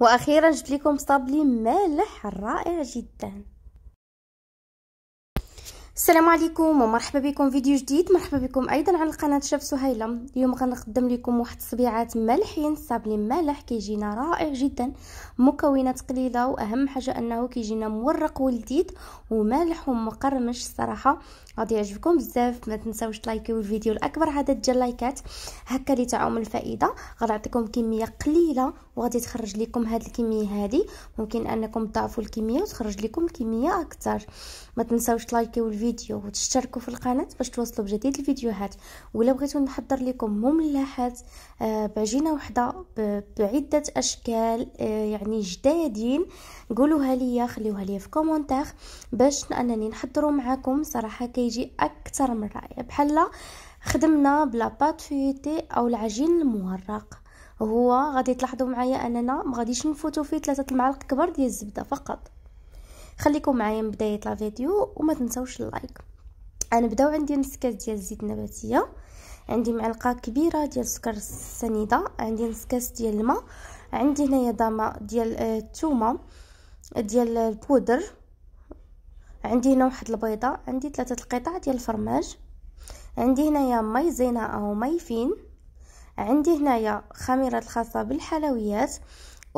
واخيرا جبت لكم صابلي مالح رائع جدا السلام عليكم ومرحبا بكم فيديو جديد مرحبا بكم ايضا على قناه شاف سهيله اليوم غنقدم لكم واحد الصبيعات مالحين صابلي مالح كيجينا رائع جدا مكونات قليله واهم حاجه انه كيجينا مورق ولذيذ ومالح ومقرمش الصراحه غادي يعجبكم بزاف ما تنساوش تلايكيو الفيديو الاكبر عدد ديال اللايكات هكا لتعوم الفائده غنعطيكم كميه قليله وغادي تخرج لكم هاد الكميه هادي ممكن انكم تضاعفوا الكميه وتخرج لكم كميه اكثر ما تنساوش تلايكيو الفيديو الفيديو وتشتركوا في القناه باش توصلوا بجديد الفيديوهات ولو بغيتو نحضر لكم مملحات آه، بعجينه وحده بعده اشكال آه، يعني جدادين قولوها ليا خليوها ليا في كومونتير باش انني نحضروا معاكم صراحه كيجي اكثر من رائع بحال خدمنا بلا بات فيوتي او العجين المورق هو غادي تلاحظوا معايا اننا ما غاديش نفوتوا فيه ثلاثه المعالق كبار ديال الزبده فقط خليكم معايا من بدايه فيديو وما تنسوش اللايك بداو عندي نص كاس ديال الزيت النباتيه عندي معلقه كبيره ديال سكر السنيده عندي نص كاس ديال الماء عندي هنايا ضامه ديال آه، الثومه ديال البودر عندي هنا واحد البيضه عندي ثلاثه القطع ديال الفرماج عندي هنايا مي زينه او مي فين عندي هنايا خميره الخاصه بالحلويات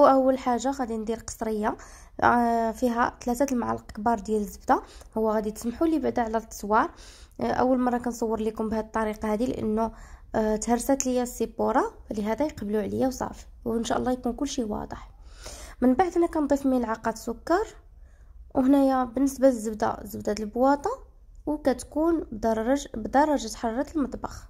واول حاجه غادي ندير قصريه آه، فيها ثلاثة المعالق كبار ديال الزبده هو غادي تسمحوا لي بعدا على التصوير آه، اول مره كنصور لكم بهذه الطريقه هذه لانه آه، تهرست ليا السيبوره لهذا يقبلوا عليا وصافي وان شاء الله يكون كل شيء واضح من بعد انا كنضيف ملعقه سكر وهنايا بالنسبه للزبده زبده البواطه وكتكون بدرجه بدرجه حراره المطبخ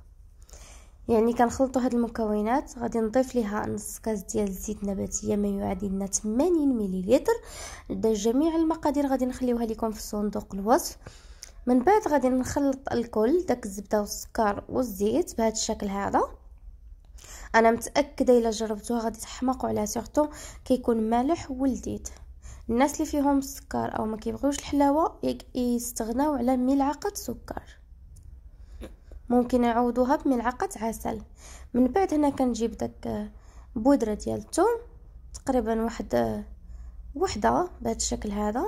يعني كنخلطوا هاد المكونات غادي نضيف ليها نص كاس ديال الزيت نباتيه ما يعادل لنا 80 مليلتر جميع المقادير غادي نخليوها لكم في صندوق الوصف من بعد غادي نخلط الكل داك الزبده والسكر والزيت بهذا الشكل هذا انا متاكده الا جربتوها غادي تحمقوا عليها سورتو كيكون مالح ولذيذ الناس اللي فيهم السكر او ما كيبغيوش الحلاوه يستغناو على ملعقه سكر ممكن نعوضوها بملعقه عسل من بعد هنا كنجيب داك آه، بودره ديال الثوم تقريبا واحد آه، وحده بهذا الشكل هذا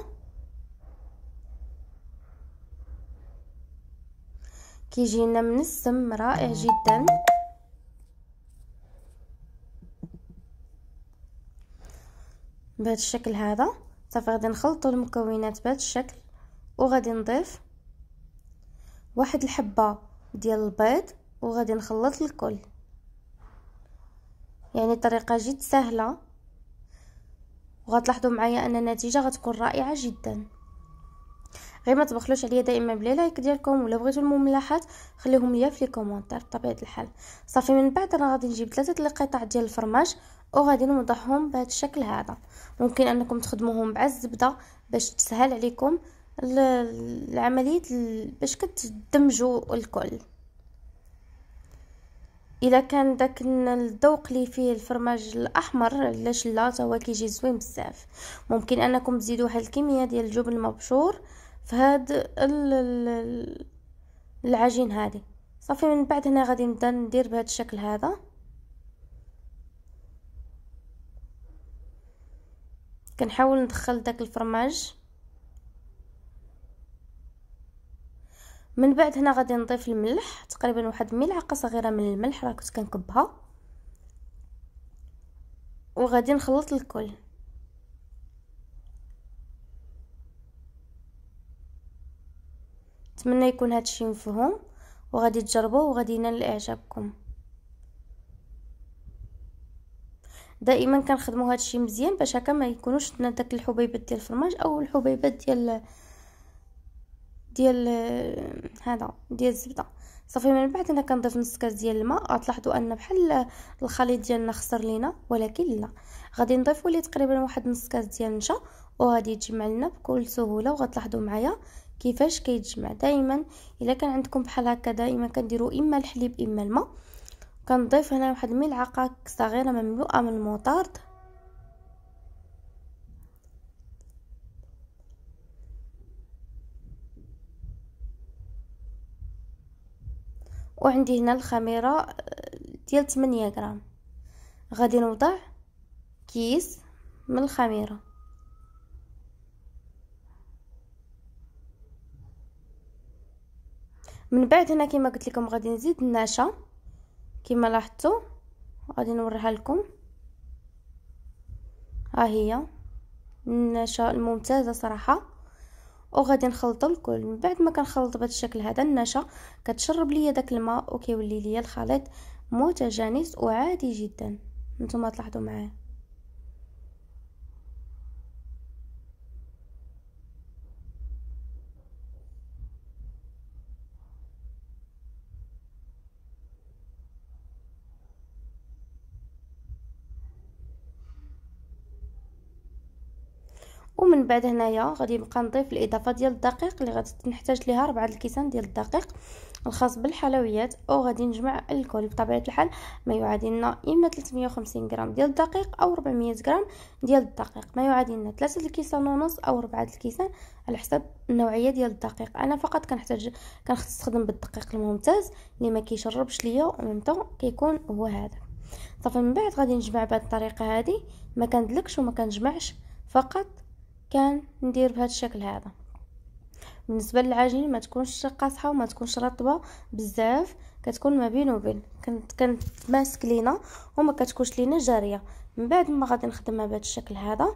كيجينا من السم رائع جدا بهذا الشكل هذا صافي غادي نخلطوا المكونات بهذا الشكل وغادي نضيف واحد الحبه ديال البيض وغادي نخلط الكل يعني طريقه جد سهله وغتلاحظوا معايا ان النتيجه غتكون رائعه جدا غير ما تبخلوش عليا دائما بلي لايك ديالكم ولا بغيتو المملحات خليهم ليا في لي كومونتير بطبيعه الحال صافي من بعد انا غادي نجيب ثلاثه القطع ديال الفرماج وغادي نوضعهم بهذا الشكل هذا ممكن انكم تخدموهم مع الزبده باش تسهل عليكم العملية باش كتدمجوا الكل الا كان داك الذوق اللي فيه الفرماج الاحمر علاش لا تا هو كيجي زوين بزاف ممكن انكم تزيدوا واحد الكميه ديال الجبن المبشور في هاد العجين هادي صافي من بعد هنا غادي نبدا ندير بهذا الشكل هذا كنحاول ندخل داك الفرماج من بعد هنا غادي نضيف الملح تقريبا واحد ملعقه صغيره من الملح راه كنت كنكبها وغادي نخلط الكل نتمنى يكون هادشي مفهوم وغادي تجربوه وغادي ينال اعجابكم دائما كنخدموا هادشي مزيان باش هكا ما يكونوش عندنا داك الحبيبات ديال الفرماج او الحبيبات ديال ديال هذا ديال الزبده صافي من بعد انا كنضيف نص كاس ديال الماء غتلاحظوا ان بحال الخليط ديالنا خسر لينا ولكن لا غادي نضيفوا ليه تقريبا واحد نص كاس ديال النشا وغادي يتجمع لنا بكل سهوله وغتلاحظوا معايا كيفاش كيتجمع دائما الا كان عندكم بحال هكا دائما كنديروا اما الحليب اما الماء كنضيف هنا واحد الملعقه صغيره مملوءه من المطارد وعندي هنا الخميرة آه، ديال 8 غرام غادي نوضع كيس من الخميرة من بعد هنا كما قلت لكم غادي نزيد النشا كما لاحظتوا غادي نوريها لكم ها هي النشا الممتازه صراحه وغادي نخلطو الكل من بعد ما كنخلط بهذا الشكل هذا النشا كتشرب ليا داك الماء وكيولي ليا الخليط متجانس وعادي جدا نتوما تلاحظوا معايا ومن بعد هنايا غادي نبقى نضيف الاضافه ديال الدقيق اللي غادي نحتاج ليها ربعة الكيسان ديال الدقيق الخاص بالحلويات او غادي نجمع الكل بطبيعه الحال ما يعادل لنا اما 350 غرام ديال الدقيق او 400 غرام ديال الدقيق ما يعادل لنا الكيسان ونص او ربعة الكيسان على حسب النوعيه ديال الدقيق انا فقط كنحتاج كنستخدم بالدقيق الممتاز اللي ما كيشربش ليا وميم كيكون هو هذا صافي من بعد غادي نجمع بهذه الطريقه هذه ما كندلكش وما كنجمعش فقط كان ندير بهذا الشكل هذا بالنسبه للعجين ما تكونش قاصحه وما تكونش رطبه بزاف كتكون ما بين وبين كنت كنتماسك لينا وما كتكونش لينا جاريه من بعد ما غادي نخدمها بهذا الشكل هذا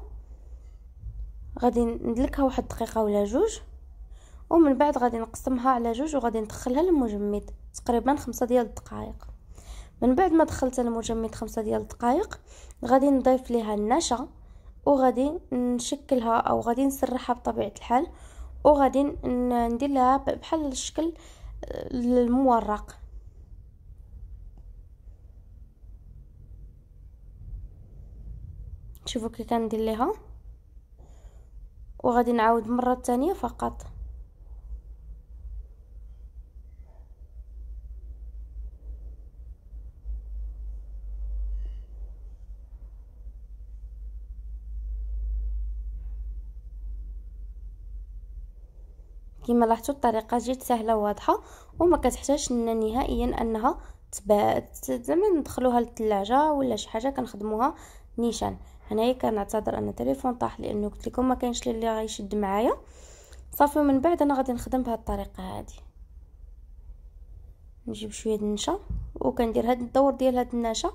غادي ندلكها واحد الدقيقه ولا جوج ومن بعد غادي نقسمها على جوج وغادي ندخلها للمجمد تقريبا خمسة ديال الدقائق من بعد ما دخلت المجمد خمسة ديال الدقائق غادي نضيف ليها النشا وغادي نشكلها او غادي نسرحها بطبيعه الحال وغادي ندير لها بحال الشكل آه، المورق شوفوا كي كندير ليها وغادي نعاود مره ثانيه فقط كما لاحظتوا الطريقه جد سهله وواضحه وما كتحتاجش لنا نهائيا انها تبات زعما ندخلوها للثلاجه ولا شي حاجه كنخدموها نيشان هنايا كنعتذر ان التليفون طاح لانه قلت لكم ما كاينش اللي غيشد معايا صافي من بعد انا غادي نخدم بهذه الطريقه هذه نجيب شويه النشا وكندير هذا الدور ديال هذه النشا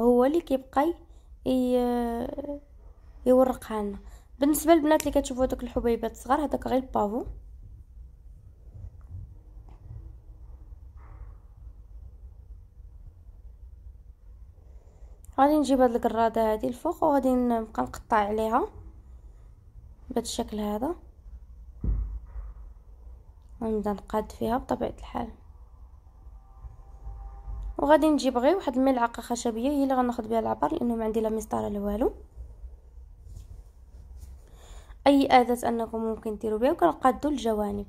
هو اللي كيبقى يورقها لنا بالنسبه للبنات اللي كتشوفوا دوك الحبيبات الصغار هذاك غير البافو غادي نجيب هاد الكراده هادي الفوق وغادي نبقى نقطع عليها بهذا الشكل هذا ونبدا نقاد فيها بطبيعه الحال وغادي نجيب غير واحد الملعقه خشبيه هي اللي غناخذ بها العبر لانه ما عندي لا مسطره لا والو اي اداه انكم ممكن ديروا بها وكنقادوا الجوانب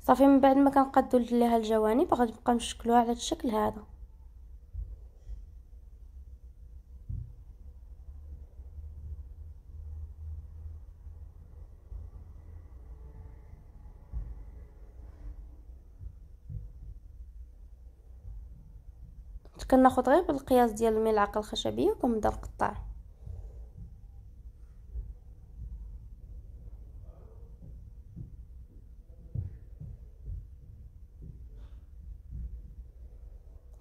صافي من بعد ما كنقادوا لها الجوانب غنبقى نشكلوها على الشكل هذا كناخذ غير بالقياس ديال الملعقه الخشبيه وكنبدا نقطع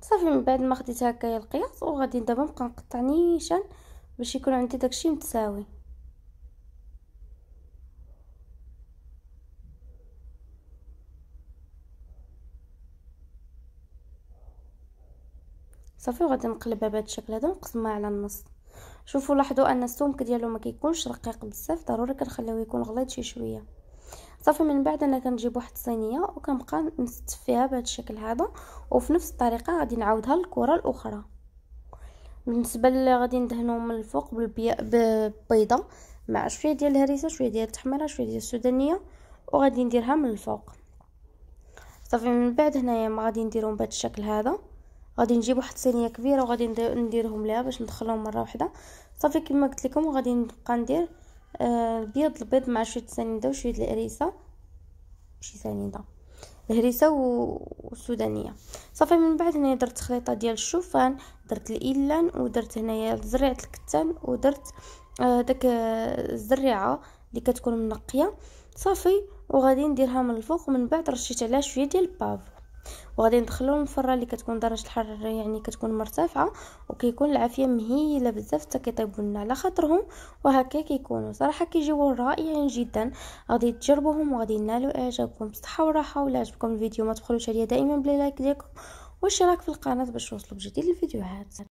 صافي من بعد ما خديت هكايا القياس وغادي دابا نبقى نقطع نيشان باش يكون عندي داكشي متساوي صافي وغادي نقلبها بهذا الشكل هذا ونقسمها على النص شوفوا لاحظوا ان السمك ديالو ما كيكونش رقيق بزاف ضروري كنخليوه يكون غليظ شي شويه صافي من بعد انا كنجيب واحد الصينيه وكنبقى نستف فيها بهذا الشكل هذا وفي نفس الطريقه غادي نعاودها للكره الاخرى بالنسبه اللي غادي ندهنو من الفوق بالبيضه مع شويه ديال الهريسه شويه ديال التحميره شويه ديال السودانيه وغادي نديرها من الفوق صافي من بعد هنايا ما غادي نديرهم بهذا الشكل هذا غادي نجيب واحد الصينيه كبيره وغادي نديرهم ليها باش ندخلهم مره واحده صافي كما قلت لكم وغادي نبقى ندير آه، البيض البيض مع شويه السنيده وشويه الهريسه ماشي سنيده الهريسه والسودانيه صافي من بعد هنا درت خليطه ديال الشوفان درت الإلان ودرت هنايا زريعه الكتان ودرت آه، داك آه، الزريعه اللي كتكون منقيه صافي وغادي نديرها من الفوق ومن بعد رشيت عليها شويه ديال الباف وغادي ندخلو المفره اللي كتكون درجه الحراره يعني كتكون مرتفعه وكيكون العافيه مهيله بزاف حتى كيطيبوا لنا على خاطرهم وهكا كيكونوا صراحه كيجيو رائعين جدا غادي تجربوهم وغادي ينالوا اعجابكم بصحه وراحه ولا عجبكم الفيديو ما تبخلوش عليا دائما بلا لايك ديالكم واشتراك في القناه باش توصلوا بجديد الفيديوهات